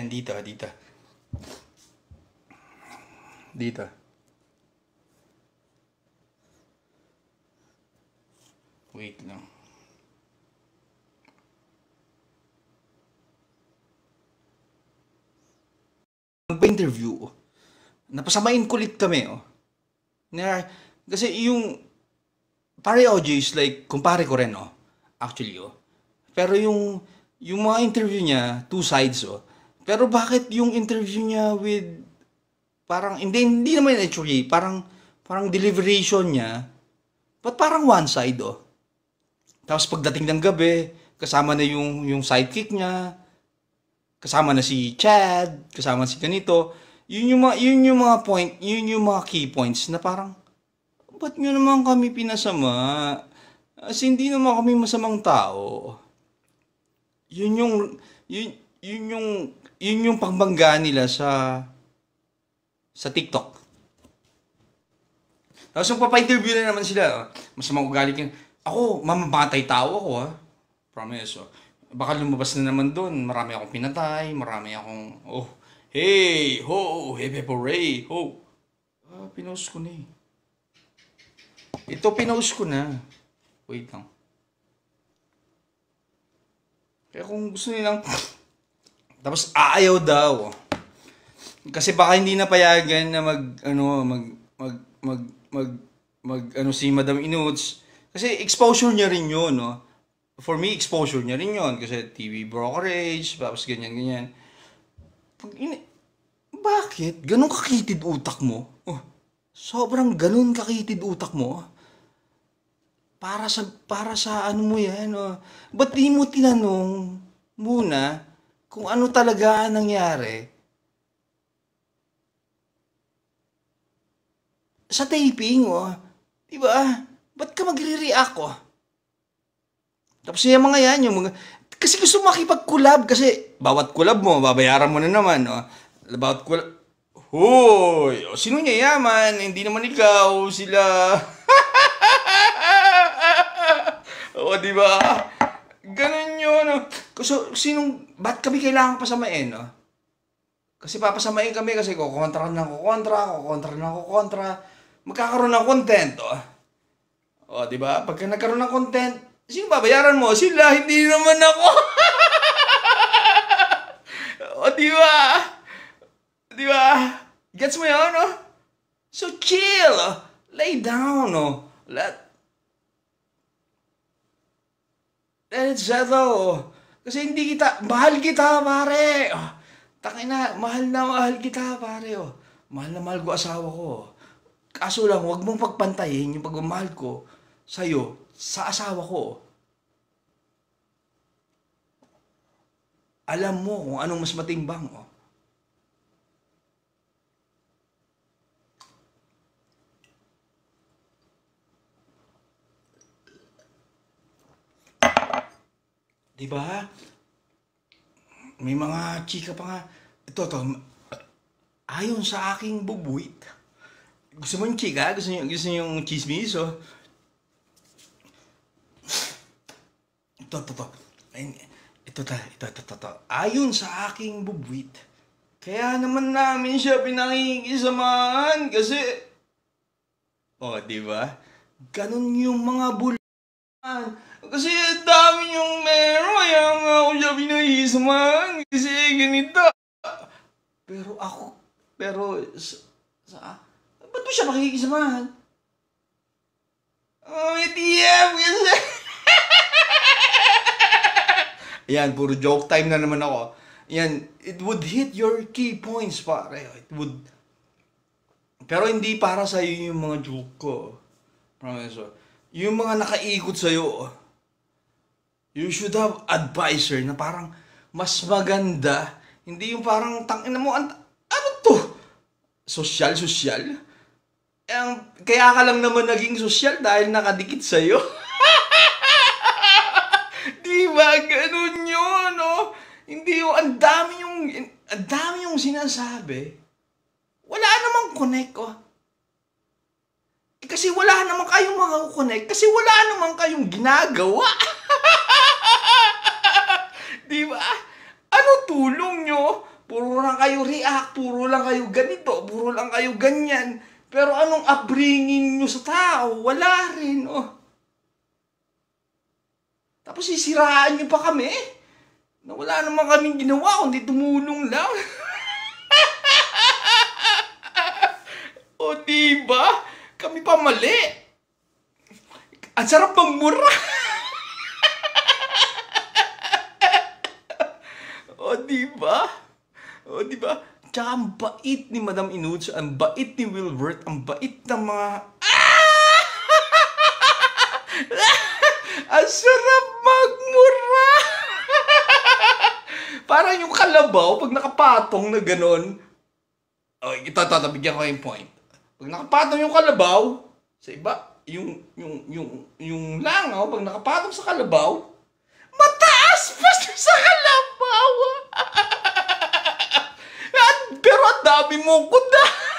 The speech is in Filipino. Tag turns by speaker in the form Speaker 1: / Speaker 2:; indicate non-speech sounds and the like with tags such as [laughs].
Speaker 1: Yan dito, dito. Dito. Wait lang. Magpa-interview. Ano oh. Napasamain kulit kami. Oh. Na, kasi yung pare OJ is like, kumpare ko rin. Oh. Actually, oh. Pero yung, yung mga interview niya, two sides. Oh pero bakit yung interview niya with parang hindi hindi naman actually, parang parang deliberation niya. But parang one side oh. Tapos pagdating ng gabi, kasama na yung yung sidekick niya, kasama na si Chad, kasama si ganito. Yun yung mga, yun yung mga point, yun yung mga key points na parang ba't nyo naman kami pinasama? As hindi naman kami masamang tao. Yun yung, yun, yun yung yun yung pagbangga nila sa sa TikTok. Tapos yung papa-interview na naman sila, oh, masamang ugali ka. Ako, mamamatay tao ako ha. Ah. Promise. Oh. Baka lumabas na naman doon. Marami akong pinatay, marami akong, oh, hey, ho, hepe hooray, ho. Ah, pinost ko na eh. Ito, pinost ko na. Wait lang. Kaya kung gusto nilang tapos aayaw daw. Kasi baka hindi na payagan na mag ano mag mag mag mag, mag ano si Madam Inuts. Kasi exposure niya rin 'yon, no. For me, exposure niya rin 'yon kasi TV brokerage, tapos ganyan ganyan. Pag in- bakit Ganon kakitid utak mo? Oh, sobrang ganon kakitid utak mo. Para sa para sa ano mo 'yan, oh. Ba't di mo tinanong muna kung ano talaga nangyari sa taping, oh, Diba? ba? Ba't ka magre-react, oh? Tapos yung mga yan, yung mga... Kasi gusto makipag-collab kasi bawat collab mo, babayaran mo na naman, oh. Bawat collab... Hoy! Oh, sino niya yaman? Hindi naman ikaw, sila. o, [laughs] oh, diba? Ganun yun, oh. So, sinong ba't kami kailangan pasamain, no? Oh? Kasi papasamain kami kasi kukontra ng kukontra, kukontra ng kukontra. Magkakaroon ng content, oh. O, oh, di ba? Pagka nagkaroon ng content, sino babayaran mo? Sila, hindi naman ako. o, [laughs] oh, di ba? Di ba? Gets mo yun, no? Oh? So, chill. Oh. Lay down, no? Let... Let it settle. Kasi hindi kita, mahal kita, pare. Oh, Tangin na, mahal na mahal kita, pare. Oh. Mahal na mahal ko asawa ko. Oh. Kaso lang, huwag mong pagpantayin yung pagmamahal ko sa'yo, sa asawa ko. Alam mo kung anong mas matimbang. Oh. 'Di ba? May mga chika pa nga. Ito, to, ayon sa aking bubuit. Gusto mo yung chika? Gusto niyo, gusto niyo yung chismis? Oh? Ito, ito, ito. Ito, ito, ito, ito, ito. Ayon sa aking bubuit, kaya naman namin siya pinakikisamahan kasi... Oh, di ba? Ganun yung mga bulan. Kasi dami yung Please, mang, kasi ganito. Pero ako, pero, sa, sa ba't mo siya pakikisamahan? Oh, ATM, kasi. Ayan, [laughs] puro joke time na naman ako. Ayan, it would hit your key points, pare. It would, pero hindi para sa iyo yung mga joke ko. Promise. Yung mga nakaikot sa iyo, you should have advisor na parang mas maganda. Hindi yung parang tangin mo, an- ano to? Social, social? Eh, ang, kaya ka lang naman naging social dahil nakadikit sa'yo. [laughs] Di ba? Ganun yun, no? Hindi yung, ang dami yung, ang dami yung sinasabi. Wala namang connect, oh. Eh, kasi wala naman kayong makakukonect. Kasi wala naman kayong ginagawa. [laughs] Di ba? tulong nyo. Puro lang kayo react, puro lang kayo ganito, puro lang kayo ganyan. Pero anong upbringing nyo sa tao? Wala rin, oh. Tapos sisiraan nyo pa kami? Na wala naman kaming ginawa, hindi tumulong lang. [laughs] o diba? Kami pa mali. Ang sarap magmura. [laughs] di ba? O, di ba? Tsaka ang bait ni Madam Inuch, ang bait ni Wilbert, ang bait ng mga... Ah! [laughs] ang sarap magmura! [laughs] Parang yung kalabaw, pag nakapatong na gano'n. Oh, ito, ito, ito, bigyan ko yung point. Pag nakapatong yung kalabaw, sa iba, yung, yung, yung, yung langaw, pag nakapatong sa kalabaw, mataas pa sa kalabaw! asawa. At, [laughs] pero ang dami mong kuda.